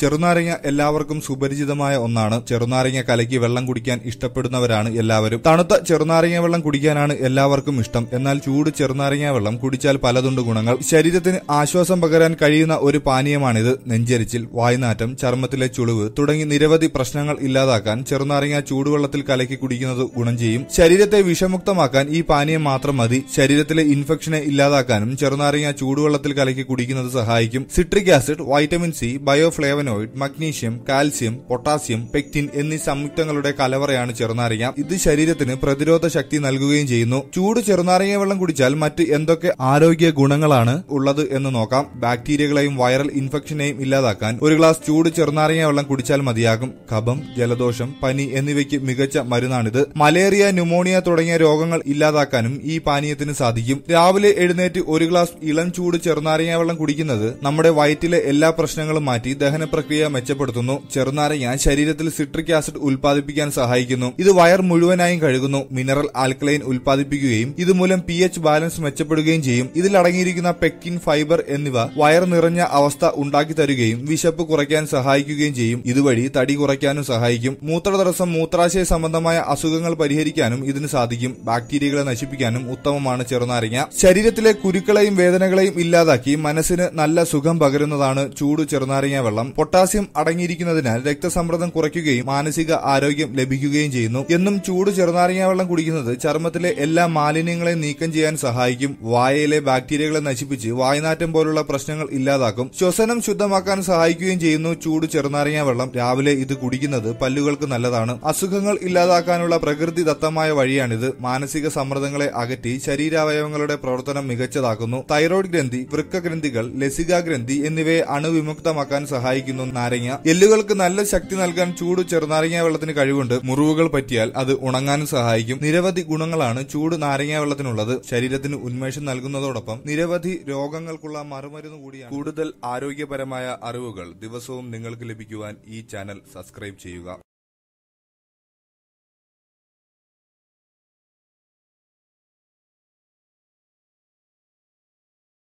ചെറുനാരങ്ങ എല്ലാവർക്കും സുപരിചിതമായ ഒന്നാണ് ചെറുനാരങ്ങ കലക്കി വെള്ളം കുടിക്കാൻ ഇഷ്ടപ്പെടുന്നവരാണ് എല്ലാവരും തണുത്ത ചെറുനാരങ്ങ വെള്ളം കുടിക്കാനാണ് എല്ലാവർക്കും ഇഷ്ടം എന്നാൽ ചൂട് ചെറുനാരങ്ങ വെള്ളം കുടിച്ചാൽ പലതുണ്ട് ഗുണങ്ങൾ ശരീരത്തിന് ആശ്വാസം പകരാൻ കഴിയുന്ന ഒരു പാനീയമാണിത് നെഞ്ചരിച്ചിൽ വായ്നാറ്റം ചർമ്മത്തിലെ ചുളിവ് തുടങ്ങി നിരവധി പ്രശ്നങ്ങൾ ഇല്ലാതാക്കാൻ ചെറുനാരങ്ങ ചൂടുവെള്ളത്തിൽ കലക്കി കുടിക്കുന്നത് ഗുണം ചെയ്യും ശരീരത്തെ വിഷമുക്തമാക്കാൻ ഈ പാനീയം മാത്രം മതി ശരീരത്തിലെ ഇൻഫെക്ഷനെ ഇല്ലാതാക്കാനും ചെറുനാരങ്ങ ചൂടുവെള്ളത്തിൽ കലക്കി കുടിക്കുന്നത് സഹായിക്കും സിട്രിക് ആസിഡ് വൈറ്റമിൻ സി ബയോഫ്ലേവനോ കാർബനോയിഡ് മഗ്നീഷ്യം കാൽസ്യം പൊട്ടാസ്യം പെക്റ്റിൻ എന്നീ സംയുക്തങ്ങളുടെ കലവറയാണ് ചെറുനാരങ്ങ ഇത് ശരീരത്തിന് പ്രതിരോധ ശക്തി നൽകുകയും ചെയ്യുന്നു ചൂട് ചെറുനാരങ്ങ വെള്ളം കുടിച്ചാൽ മറ്റ് എന്തൊക്കെ ആരോഗ്യ ഗുണങ്ങളാണ് ഉള്ളത് എന്ന് നോക്കാം ബാക്ടീരിയകളെയും വൈറൽ ഇൻഫെക്ഷനെയും ഇല്ലാതാക്കാൻ ഒരു ഗ്ലാസ് ചൂട് ചെറുനാരങ്ങ വെള്ളം കുടിച്ചാൽ മതിയാകും കഫം ജലദോഷം പനി എന്നിവയ്ക്ക് മികച്ച മരുന്നാണിത് മലേറിയ ന്യൂമോണിയ തുടങ്ങിയ രോഗങ്ങൾ ഇല്ലാതാക്കാനും ഈ പാനീയത്തിന് സാധിക്കും രാവിലെ എഴുന്നേറ്റ് ഒരു ഗ്ലാസ് ഇളം ചൂട് ചെറുനാരങ്ങ വെള്ളം കുടിക്കുന്നത് നമ്മുടെ വയറ്റിലെ എല്ലാ പ്രശ്നങ്ങളും മാറ്റി ദഹന പ്രക്രിയ മെച്ചപ്പെടുത്തുന്നു ചെറുനാരങ്ങ ശരീരത്തിൽ സിട്രിക് ആസിഡ് ഉൽപ്പാദിപ്പിക്കാൻ സഹായിക്കുന്നു ഇത് വയർ മുഴുവനായും കഴുകുന്നു മിനറൽ ആൽക്കലൈൻ ഉൽപ്പാദിപ്പിക്കുകയും ഇതുമൂലം പി എച്ച് ബാലൻസ് മെച്ചപ്പെടുകയും ചെയ്യും ഇതിൽ അടങ്ങിയിരിക്കുന്ന പെക്കിൻ ഫൈബർ എന്നിവ വയർ നിറഞ്ഞ അവസ്ഥ ഉണ്ടാക്കി തരുകയും വിശപ്പ് കുറയ്ക്കാൻ സഹായിക്കുകയും ചെയ്യും ഇതുവഴി തടി കുറയ്ക്കാനും സഹായിക്കും മൂത്രതടസ്സം മൂത്രാശയ സംബന്ധമായ അസുഖങ്ങൾ പരിഹരിക്കാനും ഇതിന് സാധിക്കും ബാക്ടീരിയകളെ നശിപ്പിക്കാനും ഉത്തമമാണ് ചെറുനാരങ്ങ ശരീരത്തിലെ കുരുക്കളെയും വേദനകളെയും ഇല്ലാതാക്കി മനസ്സിന് നല്ല സുഖം പകരുന്നതാണ് ചൂട് ചെറുനാരങ്ങ വെള്ളം പൊട്ടാസ്യം അടങ്ങിയിരിക്കുന്നതിനാൽ രക്തസമ്മർദ്ദം കുറയ്ക്കുകയും മാനസിക ആരോഗ്യം ലഭിക്കുകയും ചെയ്യുന്നു എന്നും ചൂട് ചെറുനാരങ്ങ വെള്ളം കുടിക്കുന്നത് ചർമ്മത്തിലെ എല്ലാ മാലിന്യങ്ങളെ നീക്കം ചെയ്യാൻ സഹായിക്കും വായയിലെ ബാക്ടീരിയകളെ നശിപ്പിച്ച് വായനാറ്റം പോലുള്ള പ്രശ്നങ്ങൾ ഇല്ലാതാക്കും ശ്വസനം ശുദ്ധമാക്കാൻ സഹായിക്കുകയും ചെയ്യുന്നു ചൂട് ചെറുനാരങ്ങ വെള്ളം രാവിലെ ഇത് കുടിക്കുന്നത് പല്ലുകൾക്ക് നല്ലതാണ് അസുഖങ്ങൾ ഇല്ലാതാക്കാനുള്ള പ്രകൃതിദത്തമായ വഴിയാണിത് മാനസിക സമ്മർദ്ദങ്ങളെ അകറ്റി ശരീരാവയവങ്ങളുടെ പ്രവർത്തനം മികച്ചതാക്കുന്നു തൈറോയ്ഡ് ഗ്രന്ഥി വൃക്ക ഗ്രന്ഥികൾ ലസിക ഗ്രന്ഥി എന്നിവയെ അണുവിമുക്തമാക്കാൻ സഹായിക്കുന്നു ഉപയോഗിക്കുന്നു നാരങ്ങ എല്ലുകൾക്ക് നല്ല ശക്തി നൽകാൻ ചൂട് ചെറുനാരങ്ങ വെള്ളത്തിന് കഴിവുണ്ട് മുറിവുകൾ പറ്റിയാൽ അത് ഉണങ്ങാനും സഹായിക്കും നിരവധി ഗുണങ്ങളാണ് ചൂട് നാരങ്ങ വെള്ളത്തിനുള്ളത് ശരീരത്തിന് ഉന്മേഷം നൽകുന്നതോടൊപ്പം നിരവധി രോഗങ്ങൾക്കുള്ള മറുമരുന്ന് കൂടി കൂടുതൽ ആരോഗ്യപരമായ അറിവുകൾ ദിവസവും നിങ്ങൾക്ക് ലഭിക്കുവാൻ ഈ ചാനൽ സബ്സ്ക്രൈബ് ചെയ്യുക